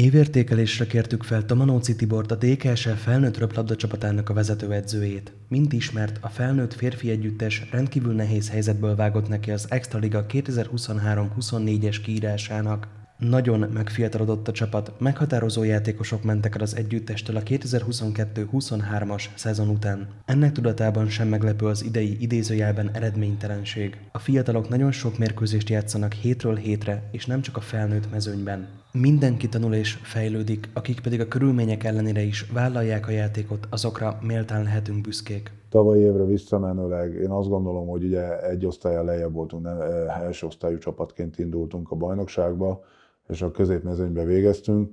Évértékelésre kértük fel Tomanóci Tibort, a DKSL felnőtt röplabda csapatának a vezetőedzőjét. Mint ismert, a felnőtt férfi együttes rendkívül nehéz helyzetből vágott neki az Extraliga 2023-24-es kiírásának. Nagyon megfiatalodott a csapat, meghatározó játékosok mentek el az együttestől a 2022-23-as szezon után. Ennek tudatában sem meglepő az idei idézőjelben eredménytelenség. A fiatalok nagyon sok mérkőzést játszanak hétről hétre, és nem csak a felnőtt mezőnyben. Mindenki tanul és fejlődik, akik pedig a körülmények ellenére is vállalják a játékot, azokra méltán lehetünk büszkék. Tavaly évre visszamenőleg én azt gondolom, hogy ugye egy osztályjal lejjebb voltunk, nem, eh, első osztályú csapatként indultunk a bajnokságba, és a középmezőnybe végeztünk.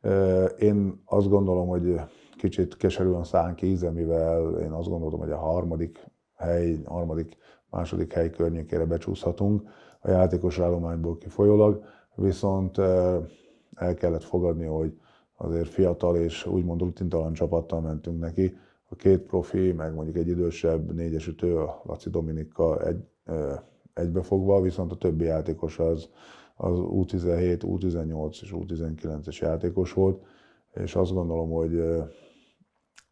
Eh, én azt gondolom, hogy kicsit keserűen szánk íze, mivel én azt gondolom, hogy a harmadik hely, harmadik, második hely környékére becsúszhatunk a játékos állományból kifolyólag viszont el kellett fogadni, hogy azért fiatal és úgymond rutintalan csapattal mentünk neki. A két profi, meg mondjuk egy idősebb négyesütő, a Laci Dominika egy, egybefogva, viszont a többi játékos az, az U17, U18 és U19-es játékos volt, és azt gondolom, hogy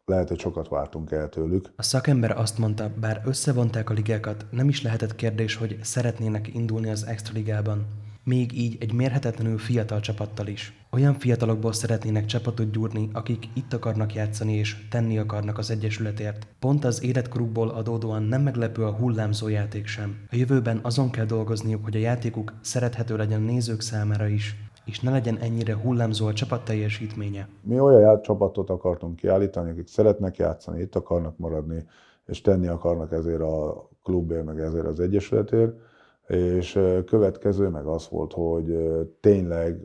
lehet, hogy sokat vártunk el tőlük. A szakember azt mondta, bár összevonták a ligákat, nem is lehetett kérdés, hogy szeretnének indulni az extraligában még így egy mérhetetlenül fiatal csapattal is. Olyan fiatalokból szeretnének csapatot gyúrni, akik itt akarnak játszani és tenni akarnak az Egyesületért. Pont az életkorukból adódóan nem meglepő a hullámzó játék sem. A jövőben azon kell dolgozniuk, hogy a játékuk szerethető legyen nézők számára is, és ne legyen ennyire hullámzó a csapat teljesítménye. Mi olyan csapatot akartunk kiállítani, akik szeretnek játszani, itt akarnak maradni, és tenni akarnak ezért a klubért, meg ezért az egyesületért, és következő meg az volt, hogy tényleg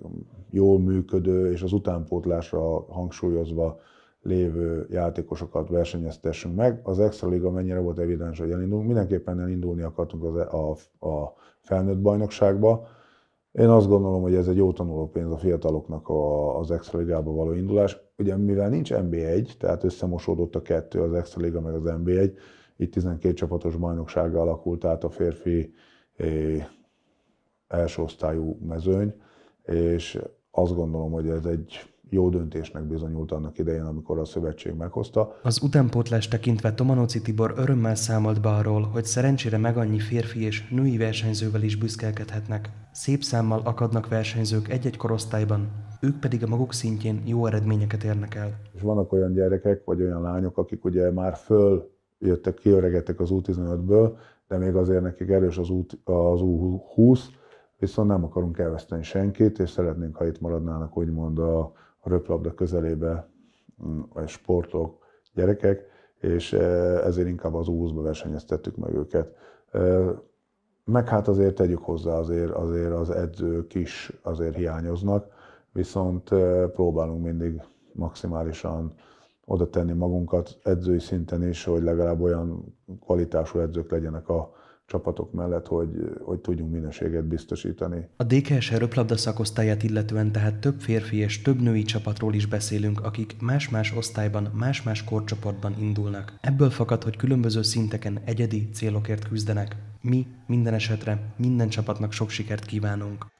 jól működő és az utánpótlásra hangsúlyozva lévő játékosokat versenyeztessünk meg. Az extra liga mennyire volt evidens, hogy elindulunk. Mindenképpen elindulni akartunk az, e, a, a felnőtt bajnokságba. Én azt gondolom, hogy ez egy jó tanuló pénz a fiataloknak a, az extra ligába való indulás. Ugye mivel nincs NB1, tehát összemosódott a kettő, az extra liga meg az NB1, itt 12 csapatos bajnoksággal alakult át a férfi első osztályú mezőny, és azt gondolom, hogy ez egy jó döntésnek bizonyult annak idején, amikor a szövetség meghozta. Az utánpótlás tekintve Tomanóci Tibor örömmel számolt be arról, hogy szerencsére meg annyi férfi és női versenyzővel is büszkelkedhetnek. Szép számmal akadnak versenyzők egy-egy korosztályban, ők pedig a maguk szintjén jó eredményeket érnek el. És vannak olyan gyerekek, vagy olyan lányok, akik ugye már föl jöttek, kiöregettek az U15-ből, de még azért nekik erős az, út, az U20, viszont nem akarunk elveszteni senkit, és szeretnénk, ha itt maradnának úgymond a, a röplabda közelébe mm, a sportok, gyerekek, és e, ezért inkább az U20-ba versenyeztettük meg őket. E, meg hát azért tegyük hozzá, azért, azért az edzők is azért hiányoznak, viszont e, próbálunk mindig maximálisan oda tenni magunkat edzői szinten is, hogy legalább olyan kvalitású edzők legyenek a csapatok mellett, hogy, hogy tudjunk minőséget biztosítani. A DKS röplabda szakosztályát illetően tehát több férfi és több női csapatról is beszélünk, akik más-más osztályban, más-más korcsoportban indulnak. Ebből fakad, hogy különböző szinteken egyedi célokért küzdenek. Mi minden esetre minden csapatnak sok sikert kívánunk.